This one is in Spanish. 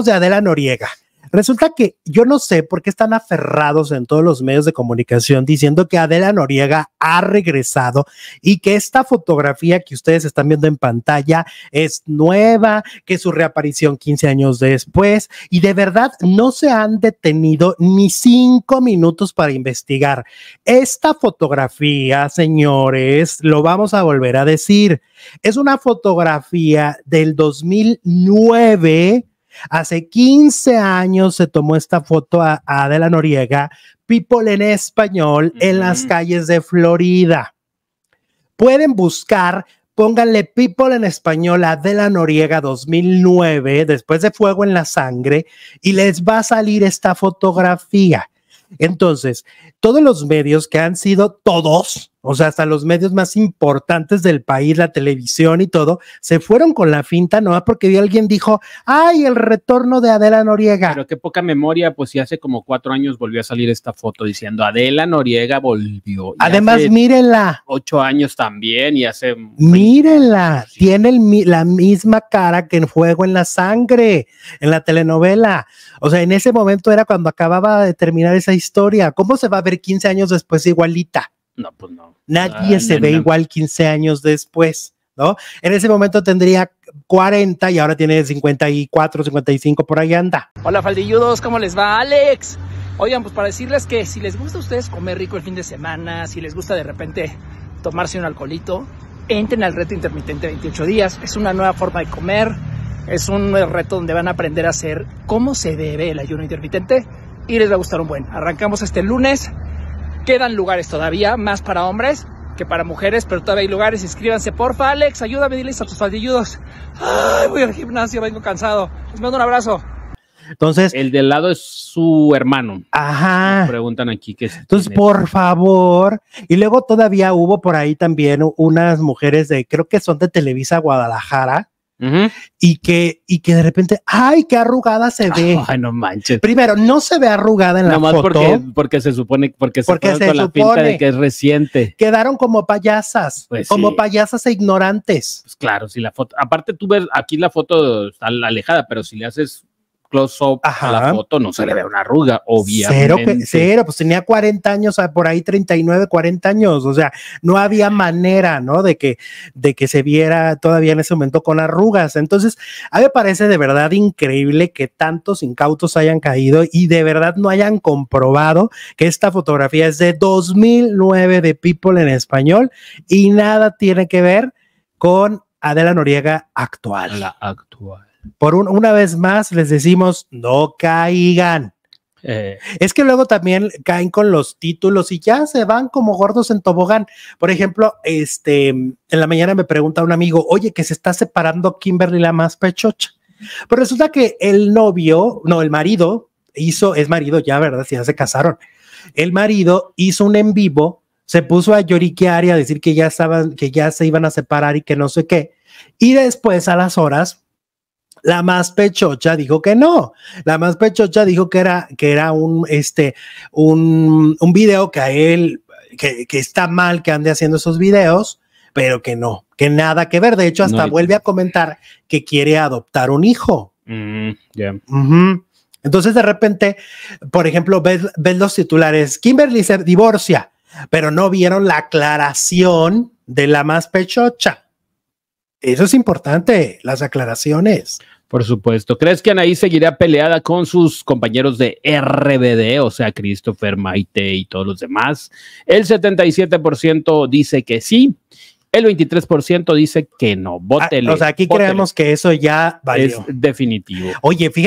de Adela Noriega. Resulta que yo no sé por qué están aferrados en todos los medios de comunicación diciendo que Adela Noriega ha regresado y que esta fotografía que ustedes están viendo en pantalla es nueva, que su reaparición 15 años después y de verdad no se han detenido ni cinco minutos para investigar. Esta fotografía, señores, lo vamos a volver a decir, es una fotografía del 2009 Hace 15 años se tomó esta foto a, Adela Noriega, People en español, en las calles de Florida. Pueden buscar pónganle People en español a Adela Noriega 2009, después de Fuego en la Sangre, y les va a salir esta fotografía. Entonces, todos los medios que han sido todos, o sea, hasta los medios más importantes del país, la televisión y todo, se fueron con la finta, ¿no? Porque alguien dijo, ay, el retorno de Adela Noriega. Pero qué poca memoria, pues si hace como cuatro años volvió a salir esta foto diciendo, Adela Noriega volvió. Además, mírenla. Ocho años también y hace... Mírenla, tiene la misma cara que en Fuego en la Sangre, en la telenovela. O sea, en ese momento era cuando acababa de terminar esa historia. ¿Cómo se va a ver 15 años después igualita? No, pues no. Nadie ah, se ve igual 15 años después, ¿no? En ese momento tendría 40 y ahora tiene 54, 55, por ahí anda. Hola, faldilludos, ¿cómo les va, Alex? Oigan, pues para decirles que si les gusta a ustedes comer rico el fin de semana, si les gusta de repente tomarse un alcoholito, entren al reto intermitente 28 días. Es una nueva forma de comer, es un reto donde van a aprender a hacer cómo se debe el ayuno intermitente y les va a gustar un buen. Arrancamos este lunes Quedan lugares todavía, más para hombres que para mujeres, pero todavía hay lugares. Inscríbanse, porfa. Alex, ayúdame, diles a tus faldilludos. Ay, voy al gimnasio, vengo cansado. Les mando un abrazo. Entonces, el del lado es su hermano. Ajá. preguntan aquí es. Entonces, por favor. Y luego todavía hubo por ahí también unas mujeres de, creo que son de Televisa Guadalajara, y, que, y que de repente, ay, qué arrugada se ve. Ay, no manches. Primero, no se ve arrugada en la foto. Porque, porque se supone, porque se, porque con supone la pinta de que es reciente. Quedaron como payasas, pues como payasas e ignorantes. Pues claro, si la foto, aparte tú ves, aquí la foto está alejada, pero si le haces close-up la foto, no se le ve una arruga, obviamente. Cero, pues tenía 40 años, ah, por ahí 39, 40 años, o sea, no había manera, ¿no? De que, de que se viera todavía en ese momento con arrugas. Entonces, a mí me parece de verdad increíble que tantos incautos hayan caído y de verdad no hayan comprobado que esta fotografía es de 2009 de People en español y nada tiene que ver con Adela Noriega actual. La actual. Por una vez más les decimos, no caigan. Eh. Es que luego también caen con los títulos y ya se van como gordos en tobogán. Por ejemplo, este, en la mañana me pregunta un amigo, oye, que se está separando Kimberly la más pechocha. Pero pues resulta que el novio, no, el marido hizo, es marido ya, ¿verdad? Si ya se casaron. El marido hizo un en vivo, se puso a lloriquear y a decir que ya estaban, que ya se iban a separar y que no sé qué. Y después a las horas la más pechocha dijo que no. La más pechocha dijo que era, que era un, este, un, un video que a él, que, está mal que ande haciendo esos videos, pero que no, que nada que ver. De hecho, hasta vuelve a comentar que quiere adoptar un hijo. Mm, Entonces, de repente, por ejemplo, ves, ves los titulares. Kimberly se divorcia, pero no vieron la aclaración de la más pechocha. Eso es importante, las aclaraciones. Por supuesto. ¿Crees que Anaí seguirá peleada con sus compañeros de RBD, o sea, Christopher, Maite y todos los demás? El 77% dice que sí. El 23% dice que no. Ah, vótele. o sea, aquí creemos que eso ya Es definitivo. Oye, fíjate.